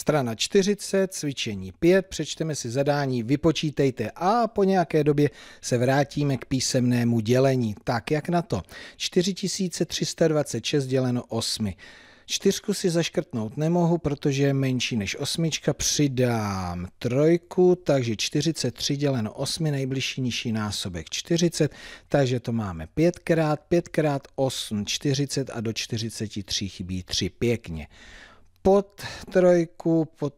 Strana 40, cvičení 5, přečteme si zadání, vypočítejte a po nějaké době se vrátíme k písemnému dělení. Tak, jak na to? 4326 děleno 8. Čtyřku si zaškrtnout nemohu, protože je menší než osmička. Přidám trojku, takže 43 děleno 8, nejbližší nižší násobek 40, takže to máme 5 krát 5 krát 8, 40 a do 43 chybí 3. Pěkně pod trojku, pod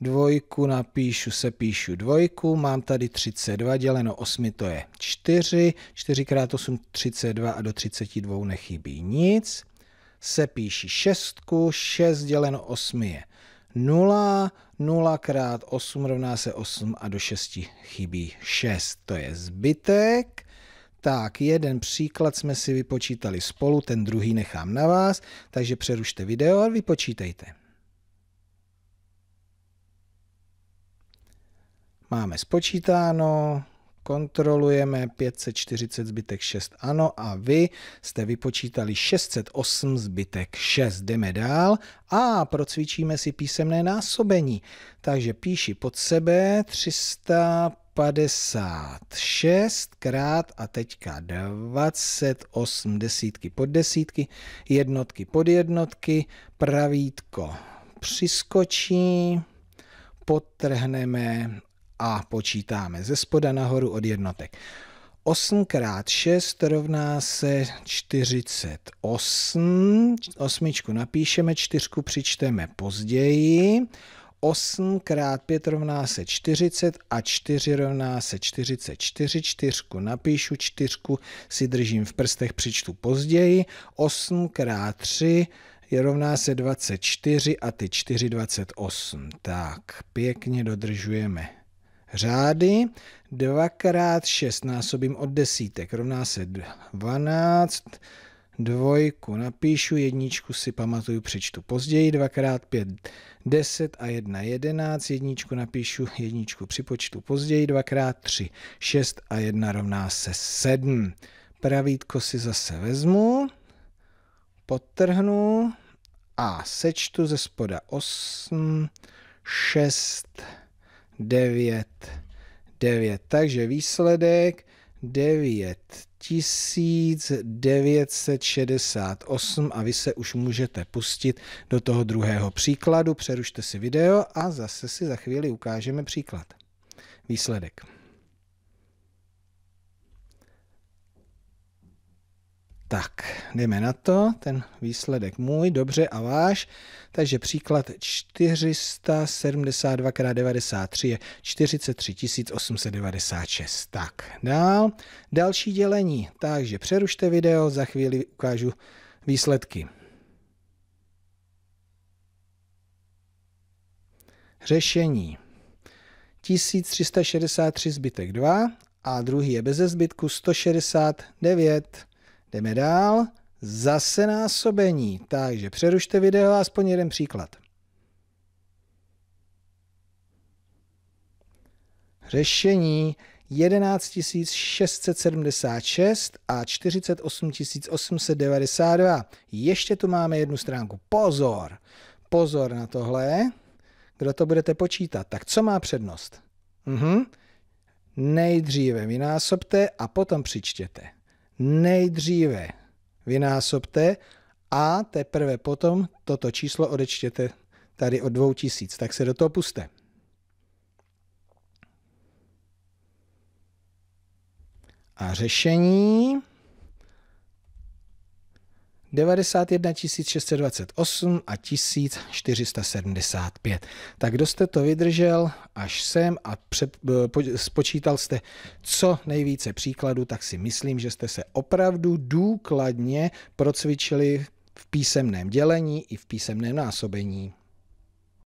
dvojku napíšu, se píšu dvojku, mám tady 32, děleno 8 to je 4, 4 x 8 32 a do 32 nechybí nic, se píši 6, 6 děleno 8 je 0, 0 x 8 rovná se 8 a do 6 chybí 6, to je zbytek. Tak, jeden příklad jsme si vypočítali spolu, ten druhý nechám na vás, takže přerušte video a vypočítejte. Máme spočítáno, kontrolujeme 540 zbytek 6 ano a vy jste vypočítali 608 zbytek 6. Jdeme dál a procvičíme si písemné násobení. Takže píši pod sebe 300 56 krát a teďka 28 desítky pod desítky, jednotky pod jednotky, pravítko přiskočí, potrhneme a počítáme ze spoda nahoru od jednotek. 8 krát 6 rovná se 48. Osmičku napíšeme, čtyřku přičteme později. 8 krát 5 rovná se 40 a 4 rovná se 44. Čtyřku napíšu, čtyřku si držím v prstech, přičtu později. 8 krát 3 je rovná se 24 a ty 4 28. Tak, pěkně dodržujeme řády. 2 krát 6 násobím od desítek, rovná se 12 dvojku napíšu, jedničku si pamatuju, přečtu později, dvakrát pět, deset a jedna jedenáct, jedničku napíšu, jedničku připočtu později, dvakrát tři, šest a jedna rovná se sedm. Pravítko si zase vezmu, potrhnu a sečtu ze spoda osm šest devět devět Takže výsledek 9968 a vy se už můžete pustit do toho druhého příkladu. Přerušte si video a zase si za chvíli ukážeme příklad. Výsledek. Tak, jdeme na to, ten výsledek můj, dobře a váš. Takže příklad 472 x 93 je 43 896. Tak, dál, další dělení. Takže přerušte video, za chvíli ukážu výsledky. Řešení. 1363 zbytek 2 a druhý je beze zbytku 169. Jdeme dál. Zase násobení. Takže přerušte video a aspoň jeden příklad. Řešení 11 676 a 48 892. Ještě tu máme jednu stránku. Pozor! Pozor na tohle. Kdo to budete počítat? Tak co má přednost? Mhm. Nejdříve vynásobte a potom přičtěte nejdříve vynásobte a teprve potom toto číslo odečtěte tady od 2000. Tak se do toho puste. A řešení 91 628 a 1475. Tak kdo jste to vydržel až sem a před, eh, po, spočítal jste co nejvíce příkladů, tak si myslím, že jste se opravdu důkladně procvičili v písemném dělení i v písemném násobení.